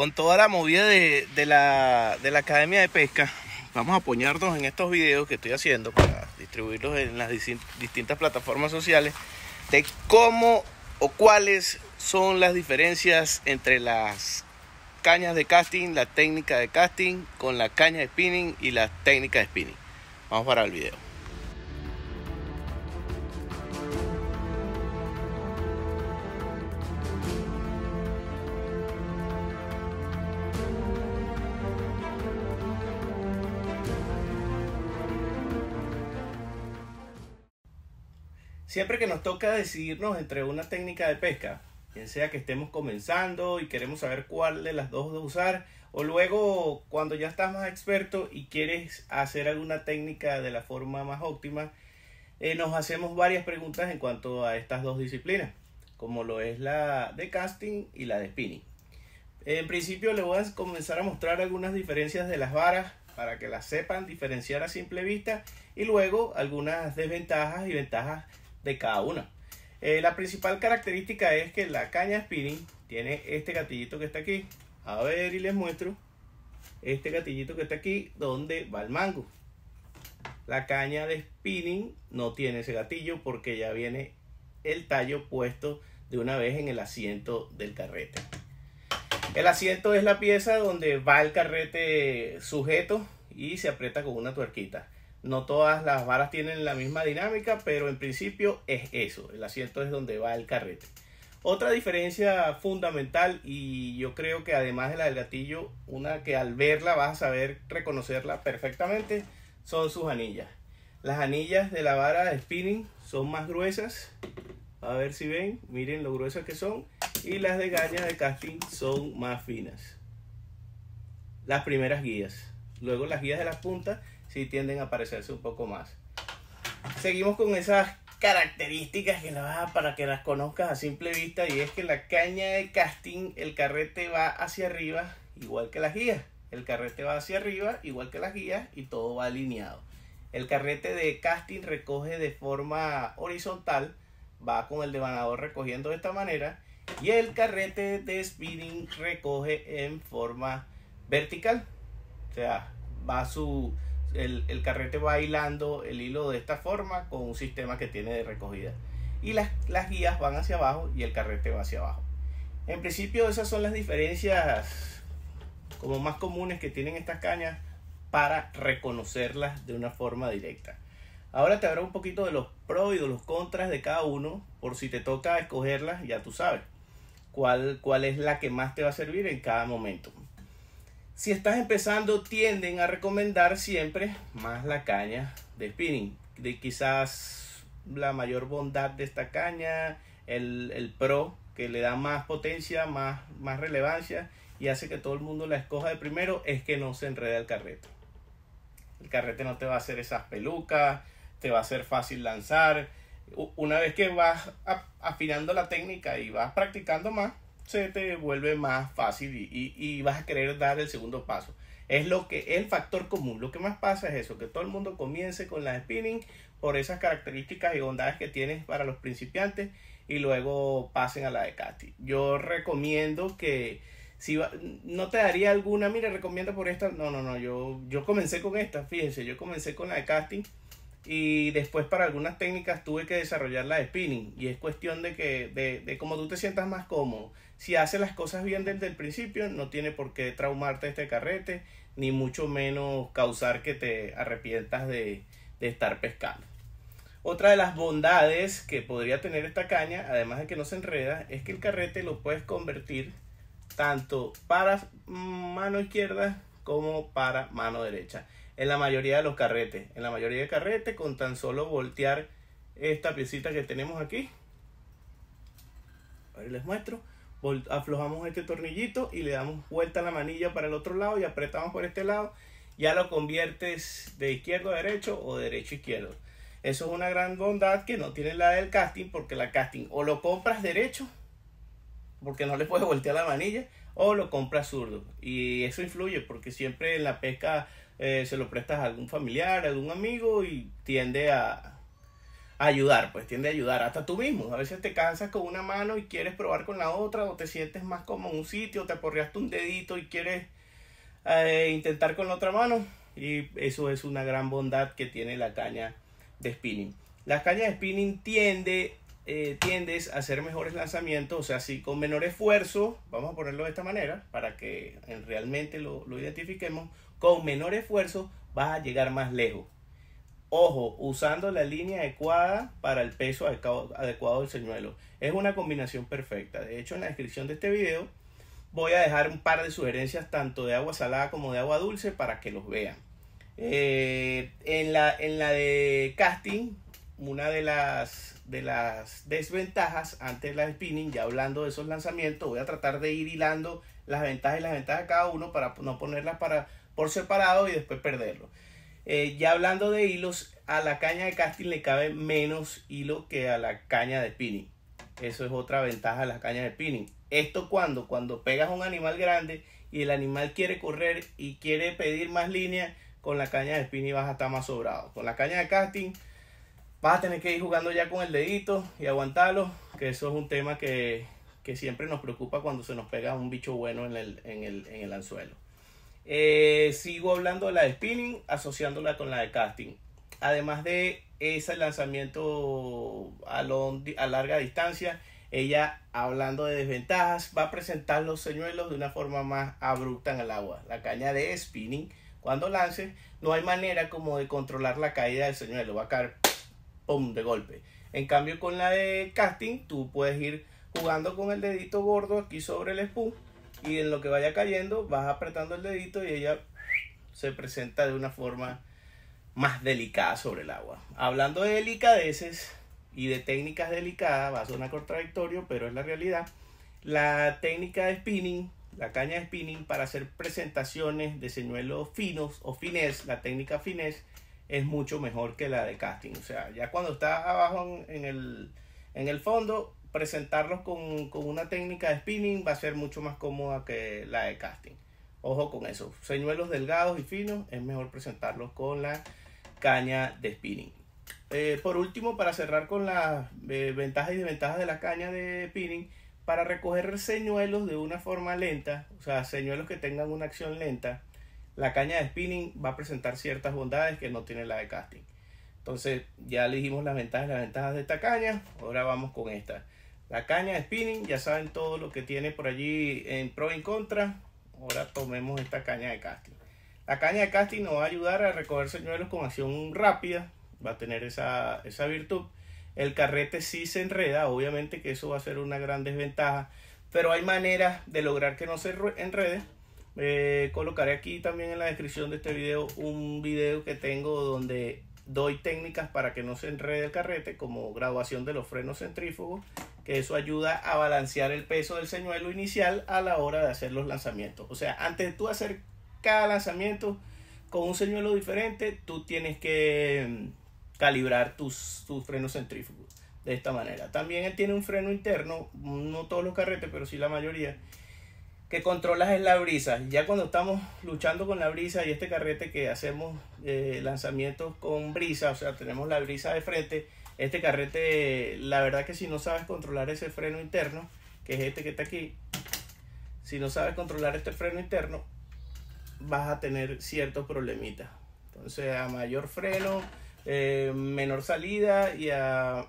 con toda la movida de, la, la Academia de Pesca, vamos a apoyarnos en estos videos que estoy haciendo para distribuirlos en las distintas plataformas sociales de cómo o cuáles son las diferencias entre las cañas de casting, la técnica de casting con la caña de spinning y la técnica de spinning. Vamos para el video. Siempre que nos toca decidirnos entre una técnica de pesca, bien sea que estemos comenzando y queremos saber cuál de las dos de usar, o luego cuando ya estás más experto y quieres hacer alguna técnica de la forma más óptima, eh, nos hacemos varias preguntas en cuanto a estas dos disciplinas, como lo es la de casting y la de spinning. En principio le voy a comenzar a mostrar algunas diferencias de las varas para que las sepan diferenciar a simple vista y luego algunas desventajas y ventajas de cada una. Eh, la principal característica es que la caña spinning tiene este gatillito que está aquí. A ver y les muestro este gatillito que está aquí donde va el mango. La caña de spinning no tiene ese gatillo porque ya viene el tallo puesto de una vez en el asiento del carrete. El asiento es la pieza donde va el carrete sujeto y se aprieta con una tuerquita. No todas las varas tienen la misma dinámica, pero en principio es eso. El asiento es donde va el carrete. Otra diferencia fundamental y yo creo que además de la del gatillo, una que al verla vas a saber reconocerla perfectamente, son sus anillas. Las anillas de la vara de spinning son más gruesas. A ver si ven, miren lo gruesas que son. Y las de gaña de casting son más finas. Las primeras guías. Luego las guías de las puntas sí tienden a parecerse un poco más. Seguimos con esas características que nada para que las conozcas a simple vista y es que la caña de casting, el carrete va hacia arriba igual que las guías. El carrete va hacia arriba igual que las guías y todo va alineado. El carrete de casting recoge de forma horizontal, va con el devanador recogiendo de esta manera y el carrete de spinning recoge en forma vertical. O sea, va su el, carrete va hilando el hilo de esta forma con un sistema que tiene de recogida. Y las, las guías van hacia abajo y el carrete va hacia abajo. En principio esas son las diferencias como más comunes que tienen estas cañas para reconocerlas de una forma directa. Ahora te habrá un poquito de los pros y de los contras de cada uno, por si te toca escogerlas, ya tú sabes cuál, cuál es la que más te va a servir en cada momento si estás empezando, tienden a recomendar siempre más la caña de spinning. De quizás la mayor bondad de esta caña, el, pro que le da más potencia, más, más relevancia y hace que todo el mundo la escoja de primero, es que no se enreda el carrete. El carrete no te va a hacer esas pelucas, te va a ser fácil lanzar. Una vez que vas afinando la técnica y vas practicando más, se te vuelve más fácil y, vas a querer dar el segundo paso. Es lo que el factor común, lo que más pasa es eso, que todo el mundo comience con la spinning por esas características y bondades que tienes para los principiantes y luego pasen a la de casting. Yo recomiendo que si no te daría alguna, mira, recomienda por esta. No, no, no, yo, yo comencé con esta, fíjense, yo comencé con la de casting y después para algunas técnicas tuve que desarrollar la de spinning y es cuestión de que de, cómo tú te sientas más cómodo si haces las cosas bien desde el principio no tiene por qué traumarte este carrete ni mucho menos causar que te arrepientas de estar pescando otra de las bondades que podría tener esta caña además de que no se enreda es que el carrete lo puedes convertir tanto para mano izquierda como para mano derecha en la mayoría de los carretes. En la mayoría de carretes con tan solo voltear esta piecita que tenemos aquí. ver les muestro. aflojamos este tornillito y le damos vuelta a la manilla para el otro lado y apretamos por este lado. Ya lo conviertes de izquierdo a derecho o derecho a izquierdo. Eso es una gran bondad que no tiene la del casting porque la casting o lo compras derecho porque no le puedes voltear la manilla o lo compras zurdo. Y eso influye porque siempre en la pesca eh, se lo prestas a algún familiar, a algún amigo y tiende a, ayudar, pues tiende a ayudar hasta tú mismo. A veces te cansas con una mano y quieres probar con la otra, o te sientes más como en un sitio, te aporreaste un dedito y quieres eh, intentar con la otra mano. Y eso es una gran bondad que tiene la caña de spinning. La caña de spinning tiende eh, tiendes a hacer mejores lanzamientos, o sea, si con menor esfuerzo, vamos a ponerlo de esta manera, para que realmente lo, identifiquemos, con menor esfuerzo vas a llegar más lejos. Ojo, usando la línea adecuada para el peso adecuado, adecuado del señuelo. Es una combinación perfecta. De hecho, en la descripción de este video voy a dejar un par de sugerencias tanto de agua salada como de agua dulce para que los vean. Eh, en, la, en la de casting una de las, de las desventajas antes de la spinning, ya hablando de esos lanzamientos, voy a tratar de ir hilando las ventajas y las ventajas de cada uno para no ponerlas para, por separado y después perderlo. Eh, ya hablando de hilos, a la caña de casting le cabe menos hilo que a la caña de spinning. Eso es otra ventaja de las cañas de spinning. Esto cuando, cuando pegas un animal grande y el animal quiere correr y quiere pedir más línea con la caña de spinning vas a estar más sobrado. Con la caña de casting vas a tener que ir jugando ya con el dedito y aguantarlo, que eso es un tema que, siempre nos preocupa cuando se nos pega un bicho bueno en el, anzuelo. Eh, sigo hablando de la de spinning, asociándola con la de casting. Además de ese lanzamiento a, a larga distancia, ella, hablando de desventajas, va a presentar los señuelos de una forma más abrupta en el agua. La caña de spinning, cuando lance no hay manera como de controlar la caída del señuelo. Va a caer de golpe. En cambio, con la de casting, tú puedes ir jugando con el dedito gordo aquí sobre el spoon y en lo que vaya cayendo vas apretando el dedito y ella se presenta de una forma más delicada sobre el agua. Hablando de delicadeces y de técnicas delicadas, va a sonar contradictorio, pero es la realidad. La técnica de spinning, la caña de spinning para hacer presentaciones de señuelos finos o finés, la técnica finés, es mucho mejor que la de casting. O sea, ya cuando está abajo en, el, fondo, presentarlos con, una técnica de spinning va a ser mucho más cómoda que la de casting. Ojo con eso. Señuelos delgados y finos es mejor presentarlos con la caña de spinning. Eh, por último, para cerrar con las eh, ventajas y desventajas de la caña de spinning, para recoger señuelos de una forma lenta, o sea, señuelos que tengan una acción lenta, la caña de spinning va a presentar ciertas bondades que no tiene la de casting. Entonces ya le las ventajas las ventajas de esta caña, ahora vamos con esta. La caña de spinning, ya saben todo lo que tiene por allí en pro y en contra. Ahora tomemos esta caña de casting. La caña de casting nos va a ayudar a recoger señuelos con acción rápida, va a tener esa, esa virtud. El carrete sí se enreda, obviamente que eso va a ser una gran desventaja, pero hay maneras de lograr que no se enrede eh, colocaré aquí también en la descripción de este video un video que tengo donde doy técnicas para que no se enrede el carrete, como graduación de los frenos centrífugos, que eso ayuda a balancear el peso del señuelo inicial a la hora de hacer los lanzamientos. O sea, antes de tú hacer cada lanzamiento con un señuelo diferente, tú tienes que mm, calibrar tus, tus frenos centrífugos de esta manera. También él tiene un freno interno, no todos los carretes, pero sí la mayoría, que controlas es la brisa. Ya cuando estamos luchando con la brisa y este carrete que hacemos eh, lanzamientos con brisa, o sea, tenemos la brisa de frente, este carrete, la verdad que si no sabes controlar ese freno interno, que es este que está aquí, si no sabes controlar este freno interno, vas a tener ciertos problemitas. Entonces, a mayor freno, eh, menor salida y a,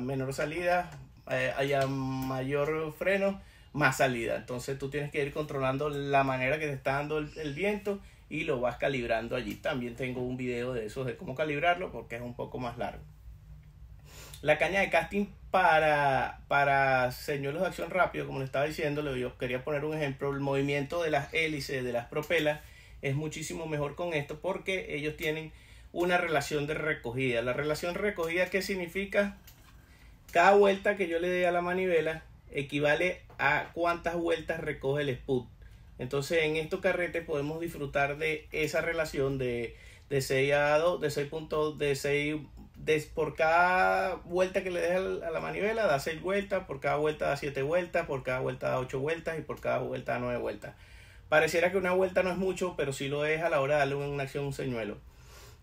menor salida, haya eh, mayor freno, más salida. Entonces tú tienes que ir controlando la manera que te está dando el, viento y lo vas calibrando allí. También tengo un video de eso, de cómo calibrarlo, porque es un poco más largo. La caña de casting para, para señuelos de acción rápido, como le estaba diciendo, yo quería poner un ejemplo. El movimiento de las hélices, de las propelas, es muchísimo mejor con esto porque ellos tienen una relación de recogida. La relación recogida, ¿qué significa? Cada vuelta que yo le dé a la manivela, equivale a cuántas vueltas recoge el spud. Entonces en estos carretes podemos disfrutar de esa relación de, de 6 a 2, de 6 de 6, de, por cada vuelta que le deja a la manivela da 6 vueltas, por cada vuelta da 7 vueltas, por cada vuelta da 8 vueltas y por cada vuelta da 9 vueltas. Pareciera que una vuelta no es mucho, pero sí lo es a la hora de darle una acción un señuelo.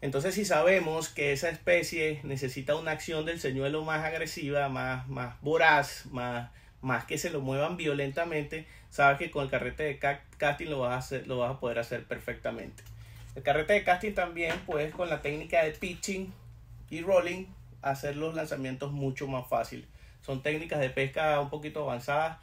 Entonces, si sabemos que esa especie necesita una acción del señuelo más agresiva, más, más voraz, más, más que se lo muevan violentamente, sabes que con el carrete de casting lo vas a, lo vas a poder hacer perfectamente. El carrete de casting también puedes con la técnica de pitching y rolling hacer los lanzamientos mucho más fácil, Son técnicas de pesca un poquito avanzadas,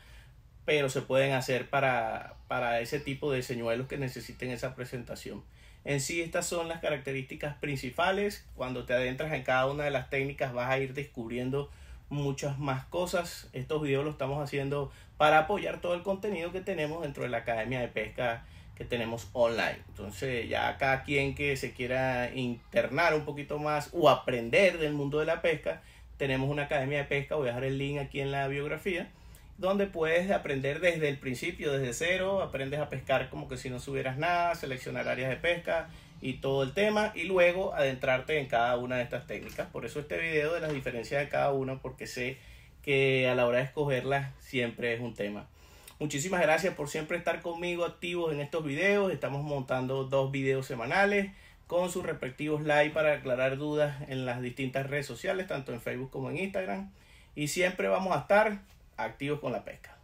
pero se pueden hacer para, para ese tipo de señuelos que necesiten esa presentación. En sí, estas son las características principales. Cuando te adentras en cada una de las técnicas vas a ir descubriendo muchas más cosas. Estos videos lo estamos haciendo para apoyar todo el contenido que tenemos dentro de la Academia de Pesca que tenemos online. Entonces ya cada quien que se quiera internar un poquito más o aprender del mundo de la pesca, tenemos una academia de pesca, voy a dejar el link aquí en la biografía, donde puedes aprender desde el principio, desde cero, aprendes a pescar como que si no subieras nada, seleccionar áreas de pesca, y todo el tema y luego adentrarte en cada una de estas técnicas. Por eso este video de las diferencias de cada una porque sé que a la hora de escogerlas siempre es un tema. Muchísimas gracias por siempre estar conmigo activos en estos videos. Estamos montando dos videos semanales con sus respectivos likes para aclarar dudas en las distintas redes sociales, tanto en Facebook como en Instagram. Y siempre vamos a estar activos con la pesca.